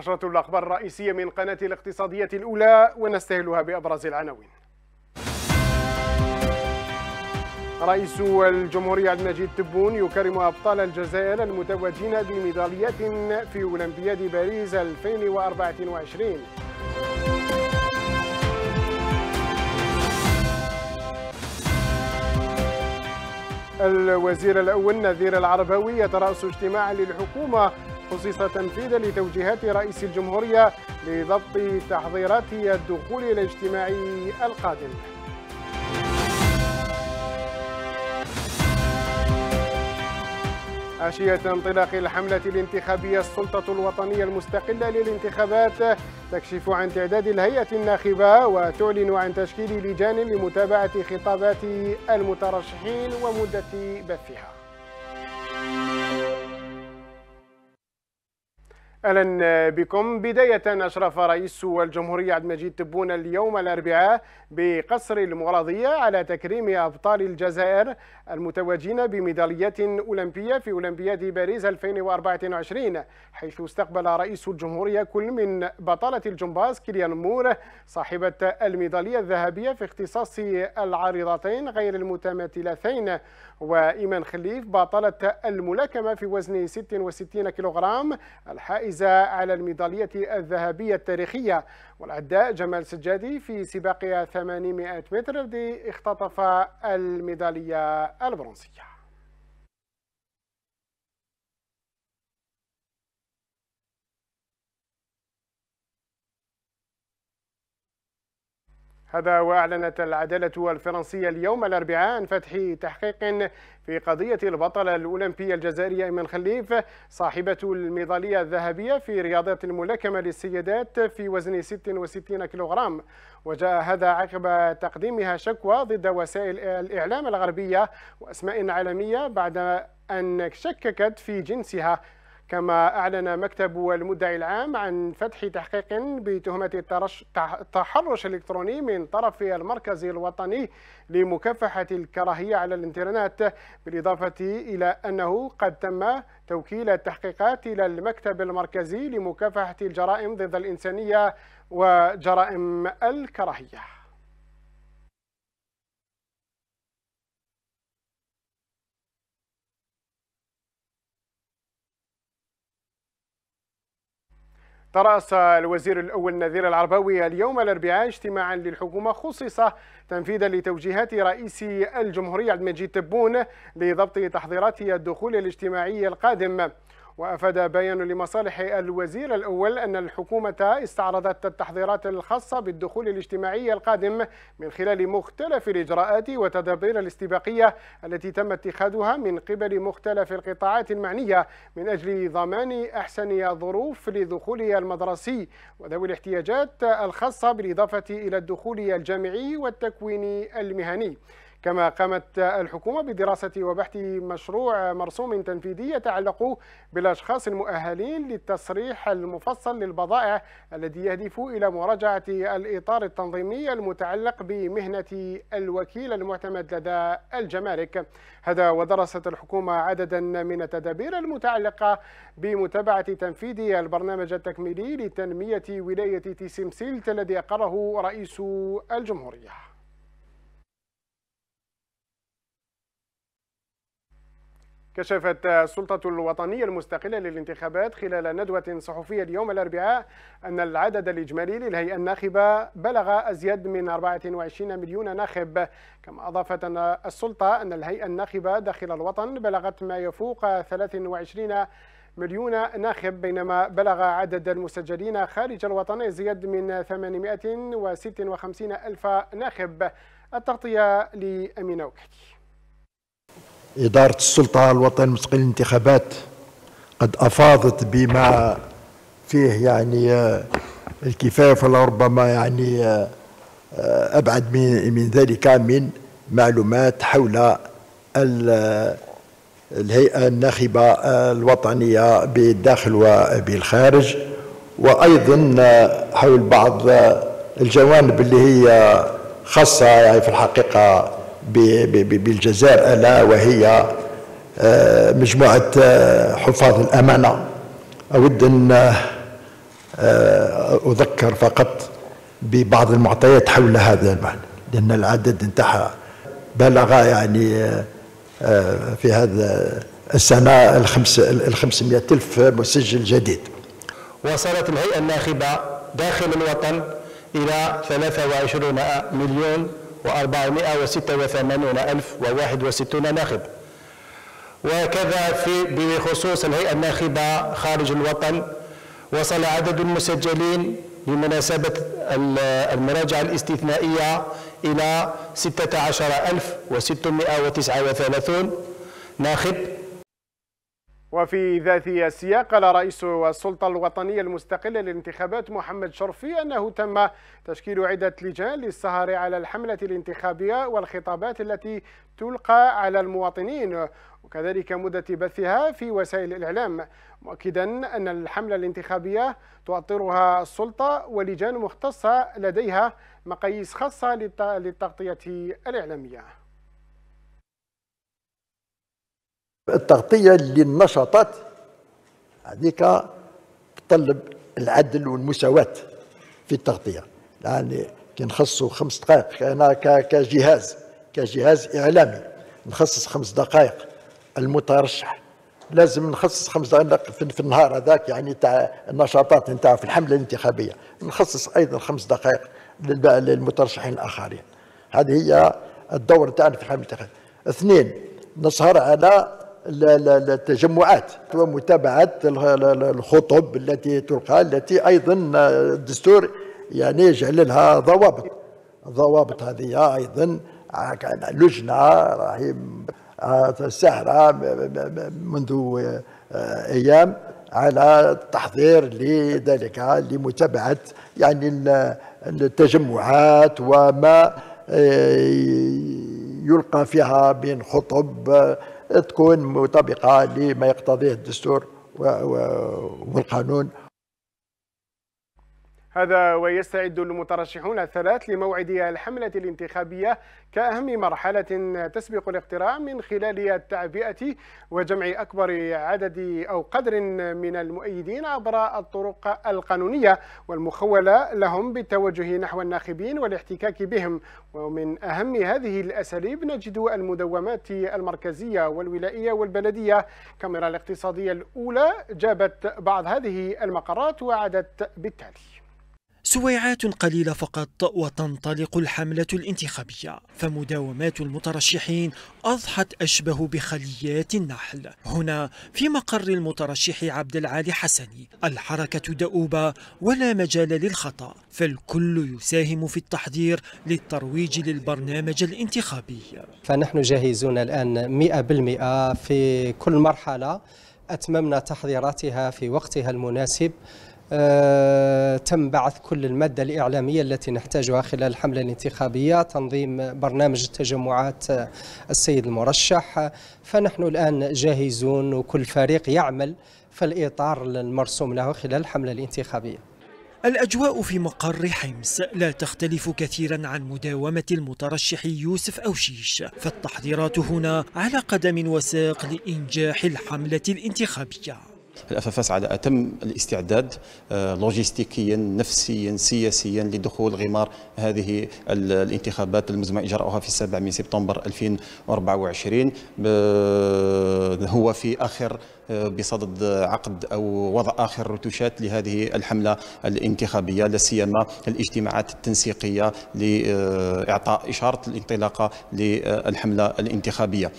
نشرة الأخبار الرئيسية من قناة الاقتصادية الأولى ونستهلها بأبرز العناوين رئيس الجمهورية عبد المجيد تبون يكرم أبطال الجزائر المتوجين بميداليات في أولمبياد باريس 2024 الوزير الأول نذير العربوي يترأس اجتماعا للحكومة خصص تنفيذا لتوجيهات رئيس الجمهورية لضبط تحضيرات الدخول إلى القادم عشية انطلاق الحملة الانتخابية السلطة الوطنية المستقلة للانتخابات تكشف عن تعداد الهيئة الناخبة وتعلن عن تشكيل لجان لمتابعة خطابات المترشحين ومدة بثها اهلا بكم بدايه اشرف رئيس الجمهوريه عبد المجيد تبون اليوم الاربعاء بقصر المغرضيه على تكريم ابطال الجزائر المتوجين بميداليات اولمبيه في اولمبياد باريس 2024 حيث استقبل رئيس الجمهوريه كل من بطله الجمباز كيليان مور صاحبه الميداليه الذهبيه في اختصاص العارضتين غير المتماثلتين وإيمان خليف بطلة الملاكمة في وزن 66 كيلوغرام الحائزة على الميدالية الذهبية التاريخية والعداء جمال سجادي في سباق 800 متر الذي اختطف الميدالية البرونزية هذا وأعلنت العدالة الفرنسية اليوم الأربعاء عن فتح تحقيق في قضية البطلة الأولمبية الجزائرية إيمان خليف صاحبة الميدالية الذهبية في رياضة الملاكمة للسيدات في وزن 66 كيلوغرام وجاء هذا عقب تقديمها شكوى ضد وسائل الإعلام الغربية وأسماء عالمية بعد أن شككت في جنسها كما أعلن مكتب المدعي العام عن فتح تحقيق بتهمة التحرش الإلكتروني من طرف المركز الوطني لمكافحة الكراهية على الإنترنت بالإضافة إلى أنه قد تم توكيل التحقيقات إلى المكتب المركزي لمكافحة الجرائم ضد الإنسانية وجرائم الكراهية ترأس الوزير الأول نذير العرباوي اليوم الأربعاء اجتماعا للحكومة خصص تنفيذا لتوجيهات رئيس الجمهورية عبد المجيد تبون لضبط تحضيرات الدخول الاجتماعي القادم وأفاد بيان لمصالح الوزير الأول أن الحكومة استعرضت التحضيرات الخاصة بالدخول الاجتماعي القادم من خلال مختلف الإجراءات وتدابير الاستباقية التي تم اتخاذها من قبل مختلف القطاعات المعنية من أجل ضمان أحسن ظروف للدخول المدرسي وذوي الاحتياجات الخاصة بالإضافة إلى الدخول الجامعي والتكوين المهني كما قامت الحكومة بدراسة وبحث مشروع مرسوم تنفيذي يتعلق بالأشخاص المؤهلين للتصريح المفصل للبضائع الذي يهدف إلى مراجعة الإطار التنظيمي المتعلق بمهنة الوكيل المعتمد لدى الجمارك هذا ودرست الحكومة عددا من التدابير المتعلقة بمتابعة تنفيذ البرنامج التكميلي لتنمية ولاية تيسيمسيلت الذي أقره رئيس الجمهورية كشفت السلطة الوطنية المستقلة للانتخابات خلال ندوة صحفية اليوم الأربعاء أن العدد الإجمالي للهيئة الناخبة بلغ أزيد من 24 مليون ناخب كما أضافت أن السلطة أن الهيئة الناخبة داخل الوطن بلغت ما يفوق 23 مليون ناخب بينما بلغ عدد المسجلين خارج الوطن أزيد من 856 ألف ناخب التغطية لأمين وكحتي إدارة السلطة الوطنية المستقلة للانتخابات قد أفاضت بما فيه يعني آه، الكفاية فلربما يعني آه، أبعد من من ذلك من معلومات حول آه، الهيئة الناخبة الوطنية بالداخل وبالخارج وأيضا حول بعض الجوانب اللي هي خاصة يعني في الحقيقة بالجزائر ألا وهي آه، مجموعة آه، حفاظ الأمانة أود أن آه، أذكر فقط ببعض المعطيات حول هذا المعنى لأن العدد انتهى بلغ يعني في هذا السنة الخمس الخمسمائة ألف مسجل جديد وصلت الهيئة الناخبة داخل الوطن إلى 23 مليون و486 ألف و61 ناخب وكذا في بخصوص الهيئة الناخبة خارج الوطن وصل عدد المسجلين بمناسبة المراجعة الاستثنائية إلى 16639 ناخب وفي ذات السياق قال رئيس السلطة الوطنية المستقلة للانتخابات محمد شرفي أنه تم تشكيل عدة لجان للسهر على الحملة الانتخابية والخطابات التي تلقى على المواطنين وكذلك مدة بثها في وسائل الإعلام مؤكدا أن الحملة الانتخابية تؤطرها السلطة ولجان مختصة لديها مقاييس خاصة للتغطية الإعلامية التغطية للنشاطات هذيك تطلب العدل والمساواة في التغطية يعني كي نخصصوا خمس دقائق أنا كجهاز كجهاز إعلامي نخصص خمس دقائق المترشح لازم نخصص خمس دقائق في النهار هذاك يعني تاع النشاطات نتاع في الحمله الانتخابيه نخصص ايضا خمس دقائق للمترشحين الاخرين هذه هي الدور تاعنا في الحمله الانتخابيه اثنين نسهر على التجمعات ومتابعة الخطب التي تلقى التي أيضا الدستور يعني يجعل لها ضوابط الضوابط هذه أيضا لجنة راهي آه، سهرة منذ آه، أيام على التحضير لذلك لمتابعة يعني التجمعات وما آه، يلقى فيها من خطب تكون مطابقة لما يقتضيه الدستور والقانون هذا ويستعد المترشحون الثلاث لموعد الحملة الانتخابية كأهم مرحلة تسبق الاقتراع من خلال التعبئة وجمع أكبر عدد أو قدر من المؤيدين عبر الطرق القانونية والمخولة لهم بالتوجه نحو الناخبين والاحتكاك بهم ومن أهم هذه الأساليب نجد المدومات المركزية والولائية والبلدية كاميرا الاقتصادية الأولى جابت بعض هذه المقرات وعادت بالتالي سويعات قليلة فقط وتنطلق الحملة الانتخابية فمداومات المترشحين أضحت أشبه بخليات النحل هنا في مقر المترشح عبد العالي حسني الحركة دؤوبة ولا مجال للخطأ فالكل يساهم في التحضير للترويج للبرنامج الانتخابي فنحن جاهزون الآن 100% في كل مرحلة أتممنا تحضيراتها في وقتها المناسب آه، تم بعث كل المادة الإعلامية التي نحتاجها خلال الحملة الانتخابية تنظيم برنامج التجمعات آه، السيد المرشح فنحن الآن جاهزون وكل فريق يعمل في الإطار المرسوم له خلال الحملة الانتخابية الأجواء في مقر حمص لا تختلف كثيرا عن مداومة المترشح يوسف أوشيش فالتحضيرات هنا على قدم وساق لإنجاح الحملة الانتخابية الأفافاس على أتم الاستعداد آه، لوجستيكيا نفسيا سياسيا لدخول غمار هذه الانتخابات المزمع إجراؤها في السابع من سبتمبر 2024 هو في آخر آه، بصدد عقد او وضع اخر رتوشات لهذه الحمله الانتخابيه لا سيما الاجتماعات التنسيقيه لاعطاء اشاره الانطلاقه للحمله الانتخابيه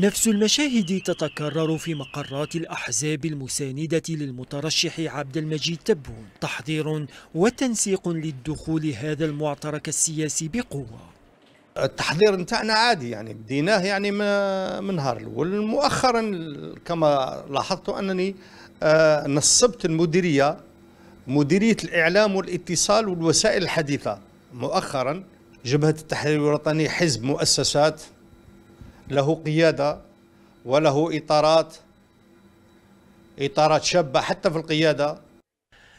نفس المشاهد تتكرر في مقرات الأحزاب المساندة للمترشح عبد المجيد تبون تحضير وتنسيق للدخول هذا المعترك السياسي بقوة التحضير نتاعنا عادي يعني بديناه يعني من نهار الاول مؤخرا كما لاحظت انني آه، نصبت المديريه مديريه الاعلام والاتصال والوسائل الحديثه مؤخرا جبهه التحرير الوطني حزب مؤسسات له قيادة وله إطارات إطارات شابة حتى في القيادة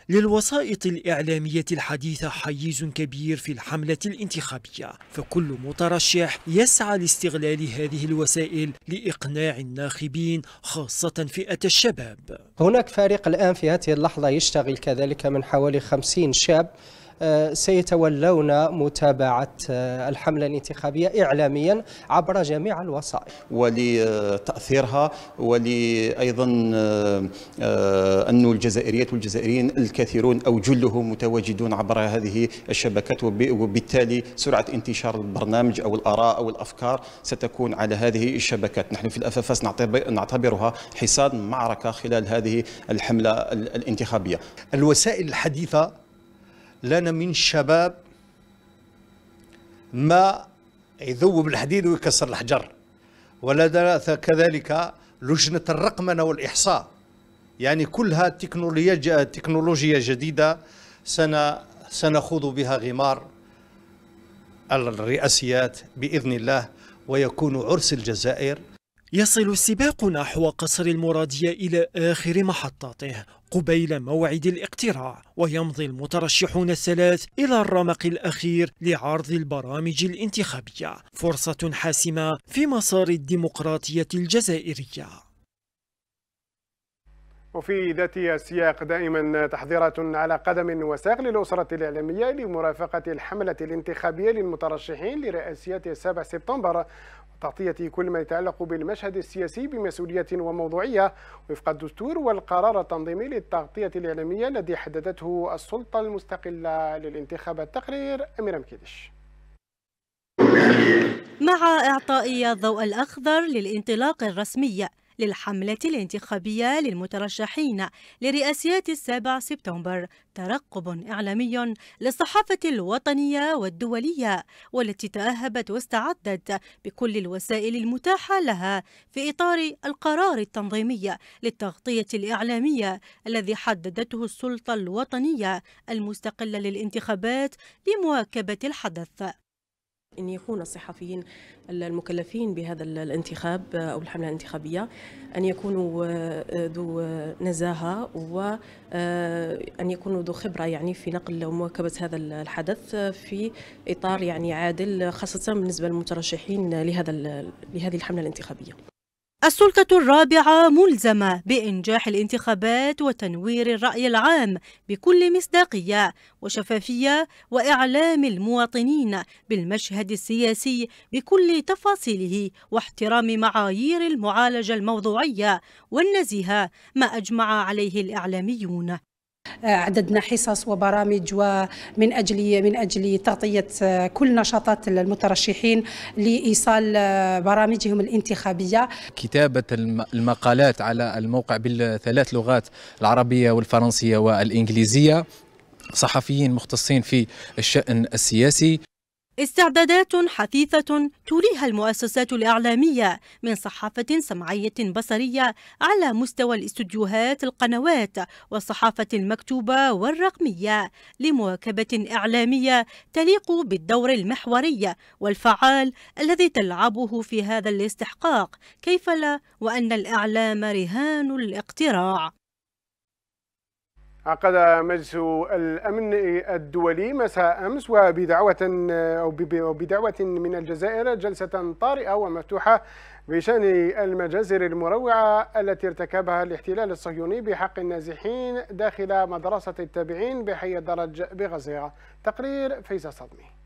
للوسائط الإعلامية الحديثة حيز كبير في الحملة الانتخابية فكل مترشح يسعى لاستغلال هذه الوسائل لإقناع الناخبين خاصة فئة الشباب هناك فريق الآن في هذه اللحظة يشتغل كذلك من حوالي 50 شاب سيتولون متابعة آه، الحملة الانتخابية إعلاميا عبر جميع الوسائل ولتأثيرها ولأيضا آه، أن الجزائريات والجزائريين الكثيرون أو جلهم متواجدون عبر هذه الشبكات وبالتالي سرعة انتشار البرنامج أو الآراء أو الأفكار ستكون على هذه الشبكات نحن في الأفافاس نعتبرها حصان معركة خلال هذه الحملة الانتخابية الوسائل الحديثة لنا من الشباب ما يذوب الحديد ويكسر الحجر ولدنا كذلك لجنة الرقمنة والإحصاء يعني كلها تكنولوجيا تكنولوجيا جديدة سنخوض بها غمار الرئاسيات بإذن الله ويكون عرس الجزائر يصل السباق نحو قصر المرادية إلى آخر محطاته قبيل موعد الاقتراع ويمضي المترشحون الثلاث إلى الرمق الأخير لعرض البرامج الانتخابية فرصة حاسمة في مسار الديمقراطية الجزائرية وفي ذات السياق دائما تحضيرات على قدم وساق للأسرة الإعلامية لمرافقة الحملة الانتخابية للمترشحين لرئاسية 7 سبتمبر تغطية كل ما يتعلق بالمشهد السياسي بمسؤولية وموضوعية وفق الدستور والقرار التنظيمي للتغطية الإعلامية الذي حددته السلطة المستقلة للانتخابات تقرير أمير مكيدش مع إعطاء الضوء الأخضر للانطلاق الرسمي للحملة الانتخابية للمترشحين لرئاسيات السابع سبتمبر ترقب إعلامي للصحافة الوطنية والدولية والتي تأهبت واستعدت بكل الوسائل المتاحة لها في إطار القرار التنظيمي للتغطية الإعلامية الذي حددته السلطة الوطنية المستقلة للانتخابات لمواكبة الحدث أن يكون الصحفيين المكلفين بهذا الانتخاب آه، أو الحملة الانتخابية أن يكونوا آه، آه، ذو نزاهة وأن يكونوا ذو خبرة يعني في نقل ومواكبة هذا الحدث في إطار يعني عادل خاصة بالنسبة للمترشحين لهذا لهذه الحملة الانتخابية السلطة الرابعة ملزمة بإنجاح الانتخابات وتنوير الرأي العام بكل مصداقية وشفافية وإعلام المواطنين بالمشهد السياسي بكل تفاصيله واحترام معايير المعالجة الموضوعية والنزيهة ما أجمع عليه الإعلاميون آه، عددنا حصص وبرامج ومن اجل من اجل تغطيه آه، كل نشاطات المترشحين لايصال آه، برامجهم الانتخابيه كتابه المقالات على الموقع بالثلاث لغات العربيه والفرنسيه والانجليزيه صحفيين مختصين في الشأن السياسي استعدادات حثيثة تريها المؤسسات الإعلامية من صحافة سمعية بصرية على مستوى الاستديوهات القنوات والصحافة المكتوبة والرقمية لمواكبة إعلامية تليق بالدور المحوري والفعال الذي تلعبه في هذا الاستحقاق كيف لا وأن الإعلام رهان الاقتراع عقد مجلس الأمن الدولي مساء أمس وبدعوة أو بدعوة من الجزائر جلسة طارئة ومفتوحة بشأن المجازر المروعة التي ارتكبها الاحتلال الصهيوني بحق النازحين داخل مدرسة التابعين بحي الدرج بغزة تقرير فيصل صدمي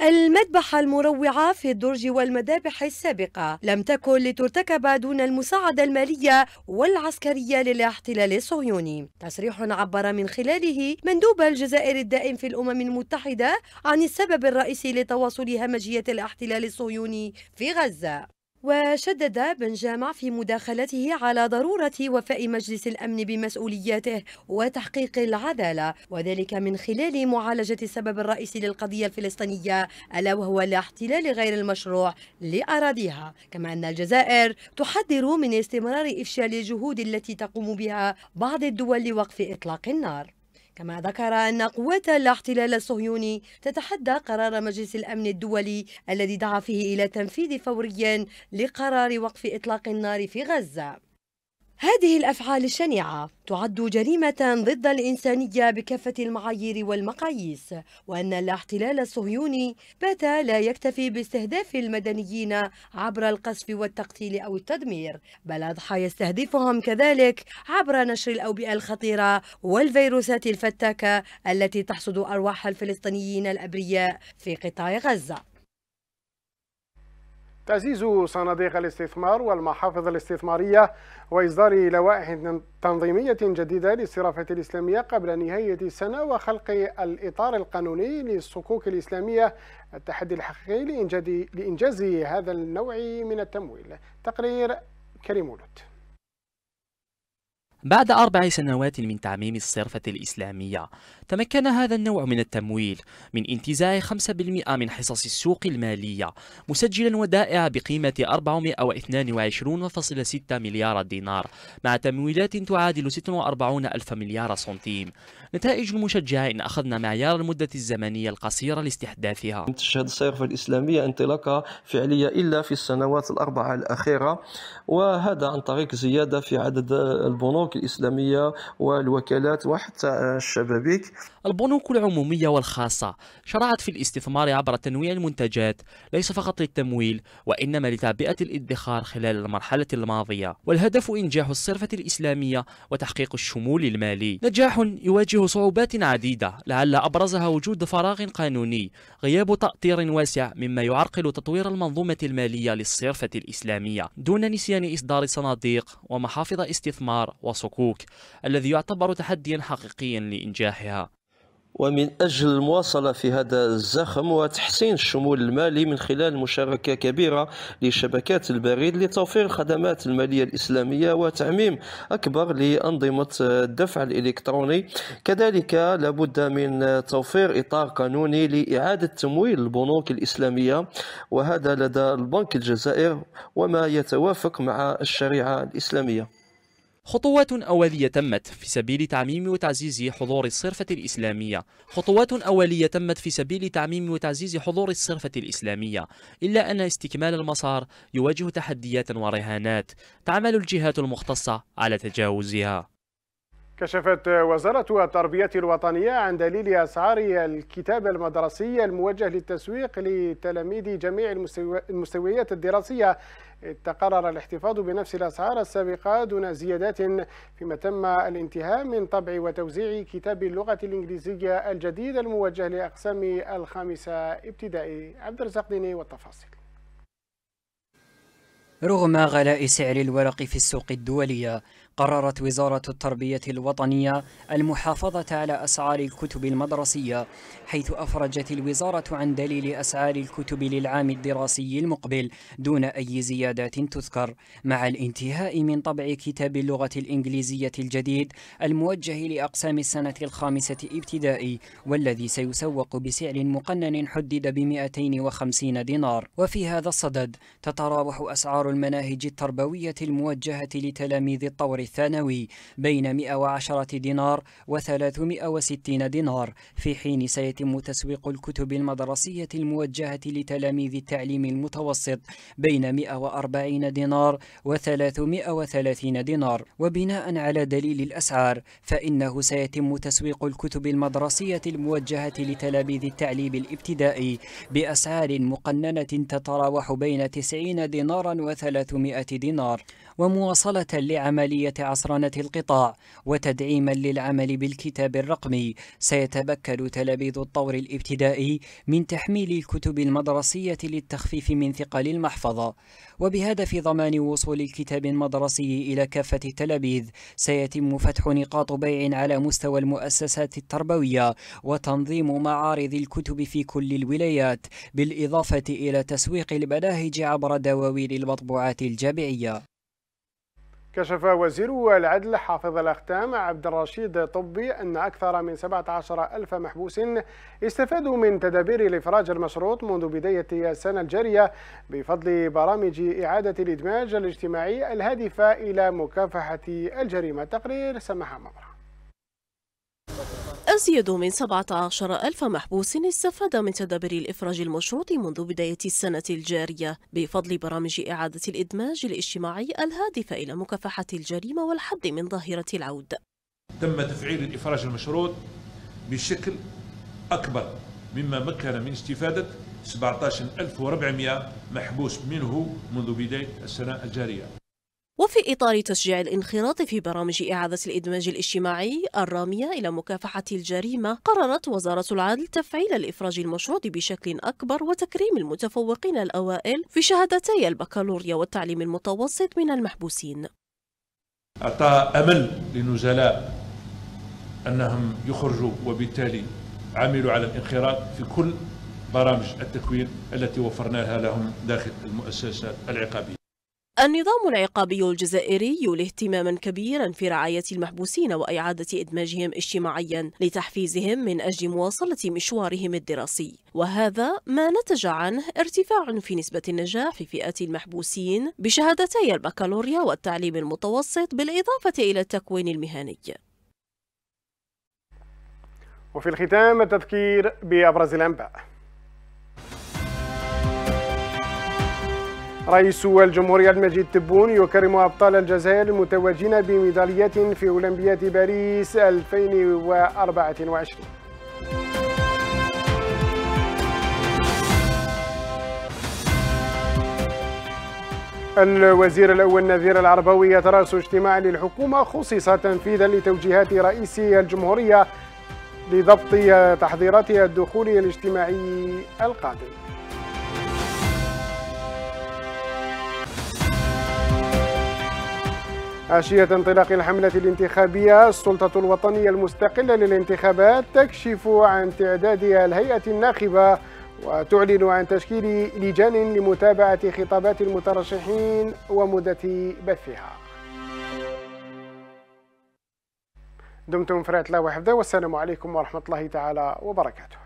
المذبحة المروعة في الدرج والمذابح السابقة لم تكن لترتكب دون المساعدة المالية والعسكرية للاحتلال الصهيوني تصريح عبر من خلاله مندوب الجزائر الدائم في الأمم المتحدة عن السبب الرئيسي لتواصل همجية الاحتلال الصهيوني في غزة وشدد بن جامع في مداخلته على ضرورة وفاء مجلس الأمن بمسؤولياته وتحقيق العدالة وذلك من خلال معالجة السبب الرئيسي للقضية الفلسطينية ألا وهو الاحتلال غير المشروع لأراضيها كما أن الجزائر تحذر من استمرار إفشال الجهود التي تقوم بها بعض الدول لوقف إطلاق النار كما ذكر أن قوة الاحتلال الصهيوني تتحدى قرار مجلس الأمن الدولي الذي دعا فيه إلى تنفيذ فوريا لقرار وقف إطلاق النار في غزة هذه الأفعال الشنيعة تعد جريمة ضد الإنسانية بكافة المعايير والمقاييس وأن الاحتلال الصهيوني بات لا يكتفي باستهداف المدنيين عبر القصف والتقتيل أو التدمير بل أضحى يستهدفهم كذلك عبر نشر الأوبئة الخطيرة والفيروسات الفتاكة التي تحصد أرواح الفلسطينيين الأبرياء في قطاع غزة تعزيز صناديق الاستثمار والمحافظ الاستثمارية وإصدار لوائح تنظيمية جديدة للصرافة الإسلامية قبل نهاية السنة وخلق الإطار القانوني للصكوك الإسلامية التحدي الحقيقي لإنجاز هذا النوع من التمويل تقرير كريم ولوت بعد أربع سنوات من تعميم الصرفة الإسلامية تمكن هذا النوع من التمويل من انتزاع 5% من حصص السوق المالية مسجلا ودائع بقيمة 422.6 مليار دينار مع تمويلات تعادل 46 ألف مليار سنتيم نتائج المشجعة إن أخذنا معيار المدة الزمنية القصيرة لاستحداثها تشهد الصرفة الإسلامية انطلاقة فعلية إلا في السنوات الأربعة الأخيرة وهذا عن طريق زيادة في عدد البنوك الإسلامية والوكالات وحتى الشبابيك البنوك العمومية والخاصة شرعت في الاستثمار عبر تنويع المنتجات ليس فقط للتمويل وإنما لتعبئة الادخار خلال المرحلة الماضية والهدف إنجاح الصرفة الإسلامية وتحقيق الشمول المالي نجاح يواجه صعوبات عديدة لعل أبرزها وجود فراغ قانوني غياب تأطير واسع مما يعرقل تطوير المنظومة المالية للصرفة الإسلامية دون نسيان إصدار صناديق ومحافظ استثمار وصعوبات الصكوك الذي يعتبر تحديا حقيقيا لإنجاحها ومن أجل المواصلة في هذا الزخم وتحسين الشمول المالي من خلال مشاركة كبيرة لشبكات البريد لتوفير الخدمات المالية الإسلامية وتعميم أكبر لأنظمة الدفع الإلكتروني كذلك لابد من توفير إطار قانوني لإعادة تمويل البنوك الإسلامية وهذا لدى البنك الجزائر وما يتوافق مع الشريعة الإسلامية خطوات أولية تمت في سبيل تعميم وتعزيز حضور الصرفة الإسلامية خطوات أولية تمت في سبيل تعميم وتعزيز حضور الصرفة الإسلامية إلا أن استكمال المسار يواجه تحديات ورهانات تعمل الجهات المختصة على تجاوزها كشفت وزارة التربية الوطنية عن دليل أسعار الكتاب المدرسي الموجه للتسويق لتلاميذ جميع المستويات الدراسية تقرر الاحتفاظ بنفس الأسعار السابقة دون زيادات فيما تم الانتهاء من طبع وتوزيع كتاب اللغة الإنجليزية الجديد الموجه لأقسام الخامسة ابتدائي عبد الرزاق ديني والتفاصيل رغم غلاء سعر الورق في السوق الدولية قررت وزارة التربية الوطنية المحافظة على أسعار الكتب المدرسية حيث أفرجت الوزارة عن دليل أسعار الكتب للعام الدراسي المقبل دون أي زيادات تذكر مع الانتهاء من طبع كتاب اللغة الإنجليزية الجديد الموجه لأقسام السنة الخامسة ابتدائي والذي سيسوق بسعر مقنن حدد ب 250 دينار وفي هذا الصدد تتراوح أسعار المناهج التربوية الموجهة لتلاميذ الطور الثانوي بين 110 دينار و360 دينار في حين سيتم تسويق الكتب المدرسية الموجهة لتلاميذ التعليم المتوسط بين 140 دينار و330 دينار وبناء على دليل الأسعار فإنه سيتم تسويق الكتب المدرسية الموجهة لتلاميذ التعليم الابتدائي بأسعار مقننة تتراوح بين 90 دينارا و300 دينار ومواصلة لعملية عصرنة القطاع وتدعيما للعمل بالكتاب الرقمي سيتبكل تلاميذ الطور الابتدائي من تحميل الكتب المدرسية للتخفيف من ثقل المحفظة وبهدف ضمان وصول الكتاب المدرسي إلى كافة التلاميذ سيتم فتح نقاط بيع على مستوى المؤسسات التربوية وتنظيم معارض الكتب في كل الولايات بالإضافة إلى تسويق المناهج عبر دواوين المطبوعات الجامعية كشف وزير العدل حافظ الأختام عبد الرشيد طبي أن أكثر من 17 ألف محبوس استفادوا من تدابير الإفراج المشروط منذ بداية السنة الجارية بفضل برامج إعادة الإدماج الاجتماعي الهادفة إلى مكافحة الجريمة تقرير سمح مبرح أزيد من 17 ألف محبوس استفاد من تدابير الإفراج المشروط منذ بداية السنة الجارية بفضل برامج إعادة الإدماج الاجتماعي الهادفة إلى مكافحة الجريمة والحد من ظاهرة العود تم تفعيل الإفراج المشروط بشكل أكبر مما مكن من استفادة 17400 محبوس منه منذ بداية السنة الجارية وفي إطار تشجيع الانخراط في برامج إعادة الإدماج الاجتماعي الرامية إلى مكافحة الجريمة قررت وزارة العدل تفعيل الإفراج المشروط بشكل أكبر وتكريم المتفوقين الأوائل في شهادتي البكالوريا والتعليم المتوسط من المحبوسين أعطى أمل لنزلاء أنهم يخرجوا وبالتالي عملوا على الانخراط في كل برامج التكوين التي وفرناها لهم داخل المؤسسة العقابية النظام العقابي الجزائري يولي اهتماما كبيرا في رعاية المحبوسين وإعادة إدماجهم اجتماعيا لتحفيزهم من أجل مواصلة مشوارهم الدراسي وهذا ما نتج عنه ارتفاع في نسبة النجاح في فئة المحبوسين بشهادتي البكالوريا والتعليم المتوسط بالإضافة إلى التكوين المهني وفي الختام التذكير بأبرز الأنباء رئيس الجمهورية المجيد تبون يكرم أبطال الجزائر المتواجدين بميداليات في أولمبياد باريس 2024 الوزير الأول نذير العربوي يتراس اجتماع للحكومة خصص تنفيذا لتوجيهات رئيس الجمهورية لضبط تحضيرات الدخول الاجتماعي القادم عشية انطلاق الحملة الانتخابية السلطة الوطنية المستقلة للانتخابات تكشف عن تعدادها الهيئة الناخبة وتعلن عن تشكيل لجان لمتابعة خطابات المترشحين ومدة بثها دمتم فرعت الله وحفظه والسلام عليكم ورحمة الله تعالى وبركاته